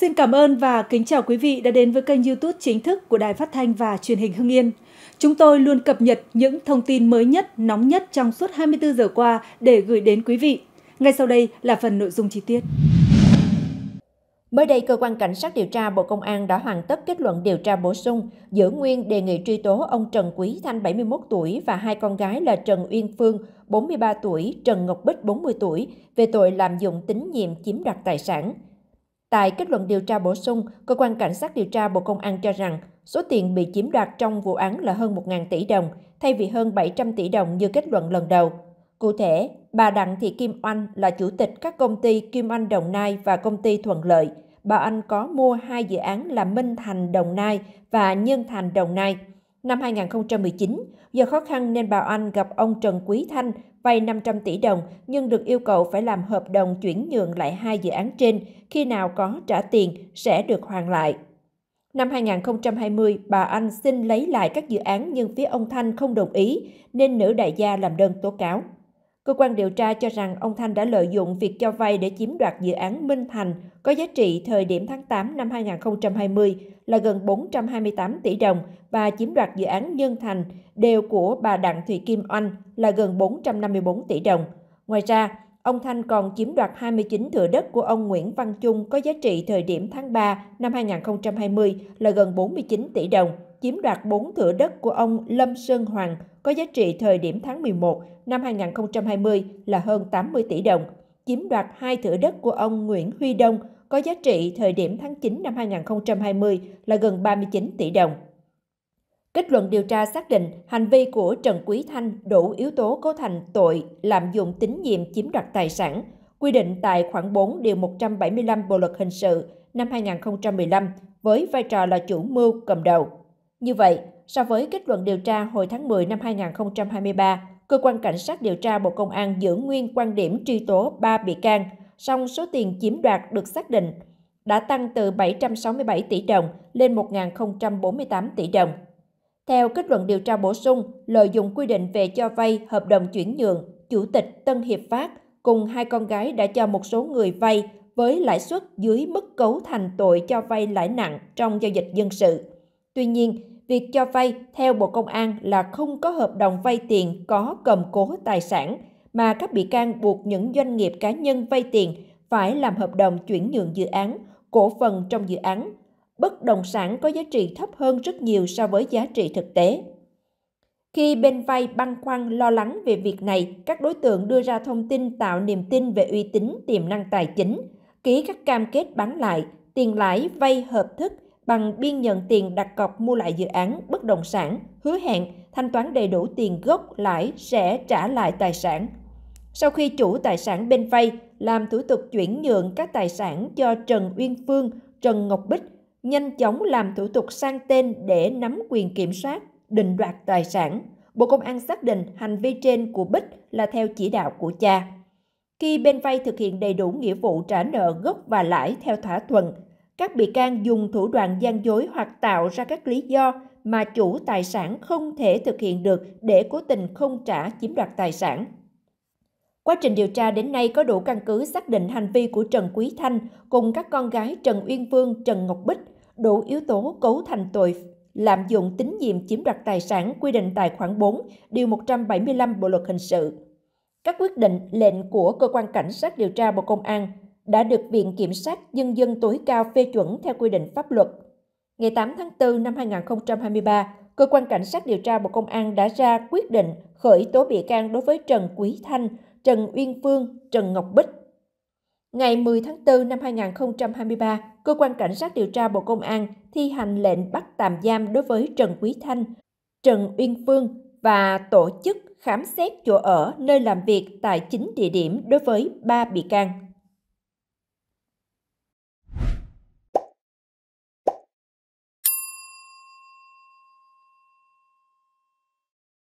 Xin cảm ơn và kính chào quý vị đã đến với kênh YouTube chính thức của Đài Phát thanh và Truyền hình Hưng Yên. Chúng tôi luôn cập nhật những thông tin mới nhất, nóng nhất trong suốt 24 giờ qua để gửi đến quý vị. Ngay sau đây là phần nội dung chi tiết. Mới đây, Cơ quan Cảnh sát điều tra Bộ Công an đã hoàn tất kết luận điều tra bổ sung, giữ nguyên đề nghị truy tố ông Trần Quý Thanh 71 tuổi và hai con gái là Trần Uyên Phương 43 tuổi, Trần Ngọc Bích 40 tuổi về tội lạm dụng tín nhiệm chiếm đoạt tài sản. Tại kết luận điều tra bổ sung, Cơ quan Cảnh sát điều tra Bộ Công an cho rằng số tiền bị chiếm đoạt trong vụ án là hơn 1.000 tỷ đồng, thay vì hơn 700 tỷ đồng như kết luận lần đầu. Cụ thể, bà Đặng Thị Kim Oanh là chủ tịch các công ty Kim Oanh Đồng Nai và công ty Thuận Lợi. Bà Anh có mua hai dự án là Minh Thành Đồng Nai và Nhân Thành Đồng Nai. Năm 2019, do khó khăn nên bà Anh gặp ông Trần Quý Thanh vay 500 tỷ đồng nhưng được yêu cầu phải làm hợp đồng chuyển nhượng lại hai dự án trên, khi nào có trả tiền sẽ được hoàn lại. Năm 2020, bà Anh xin lấy lại các dự án nhưng phía ông Thanh không đồng ý nên nữ đại gia làm đơn tố cáo. Cơ quan điều tra cho rằng ông Thanh đã lợi dụng việc cho vay để chiếm đoạt dự án Minh Thành có giá trị thời điểm tháng 8 năm 2020 là gần 428 tỷ đồng và chiếm đoạt dự án Nhân Thành đều của bà Đặng Thị Kim Oanh là gần 454 tỷ đồng. Ngoài ra, ông Thanh còn chiếm đoạt 29 thửa đất của ông Nguyễn Văn Trung có giá trị thời điểm tháng 3 năm 2020 là gần 49 tỷ đồng chiếm đoạt 4 thửa đất của ông Lâm Sơn Hoàng có giá trị thời điểm tháng 11 năm 2020 là hơn 80 tỷ đồng, chiếm đoạt 2 thửa đất của ông Nguyễn Huy Đông có giá trị thời điểm tháng 9 năm 2020 là gần 39 tỷ đồng. Kết luận điều tra xác định hành vi của Trần Quý Thanh đủ yếu tố cấu thành tội lạm dụng tín nhiệm chiếm đoạt tài sản, quy định tại khoản 4 điều 175 Bộ luật hình sự năm 2015 với vai trò là chủ mưu cầm đầu. Như vậy, so với kết luận điều tra hồi tháng 10 năm 2023, cơ quan cảnh sát điều tra Bộ Công an giữ nguyên quan điểm truy tố 3 bị can, song số tiền chiếm đoạt được xác định đã tăng từ 767 tỷ đồng lên 1.048 tỷ đồng. Theo kết luận điều tra bổ sung, lợi dụng quy định về cho vay hợp đồng chuyển nhượng, Chủ tịch Tân Hiệp Phát cùng hai con gái đã cho một số người vay với lãi suất dưới mức cấu thành tội cho vay lãi nặng trong giao dịch dân sự. Tuy nhiên, Việc cho vay theo Bộ Công an là không có hợp đồng vay tiền có cầm cố tài sản mà các bị can buộc những doanh nghiệp cá nhân vay tiền phải làm hợp đồng chuyển nhượng dự án, cổ phần trong dự án. Bất động sản có giá trị thấp hơn rất nhiều so với giá trị thực tế. Khi bên vay băn khoăn lo lắng về việc này, các đối tượng đưa ra thông tin tạo niềm tin về uy tín tiềm năng tài chính, ký các cam kết bán lại, tiền lãi vay hợp thức – bằng biên nhận tiền đặt cọc mua lại dự án bất động sản, hứa hẹn thanh toán đầy đủ tiền gốc lãi sẽ trả lại tài sản. Sau khi chủ tài sản bên vay làm thủ tục chuyển nhượng các tài sản cho Trần Uyên Phương, Trần Ngọc Bích, nhanh chóng làm thủ tục sang tên để nắm quyền kiểm soát, định đoạt tài sản. Bộ Công an xác định hành vi trên của Bích là theo chỉ đạo của cha. Khi bên vay thực hiện đầy đủ nghĩa vụ trả nợ gốc và lãi theo thỏa thuận, các bị can dùng thủ đoạn gian dối hoặc tạo ra các lý do mà chủ tài sản không thể thực hiện được để cố tình không trả chiếm đoạt tài sản. Quá trình điều tra đến nay có đủ căn cứ xác định hành vi của Trần Quý Thanh cùng các con gái Trần Uyên Phương, Trần Ngọc Bích đủ yếu tố cấu thành tội lạm dụng tín nhiệm chiếm đoạt tài sản quy định tại khoản 4, điều 175 Bộ luật hình sự. Các quyết định, lệnh của cơ quan cảnh sát điều tra Bộ Công an đã được Viện Kiểm sát Nhân dân tối cao phê chuẩn theo quy định pháp luật. Ngày 8 tháng 4 năm 2023, Cơ quan Cảnh sát điều tra Bộ Công an đã ra quyết định khởi tố bị can đối với Trần Quý Thanh, Trần Uyên Phương, Trần Ngọc Bích. Ngày 10 tháng 4 năm 2023, Cơ quan Cảnh sát điều tra Bộ Công an thi hành lệnh bắt tạm giam đối với Trần Quý Thanh, Trần Uyên Phương và tổ chức khám xét chỗ ở nơi làm việc tại chính địa điểm đối với 3 bị can.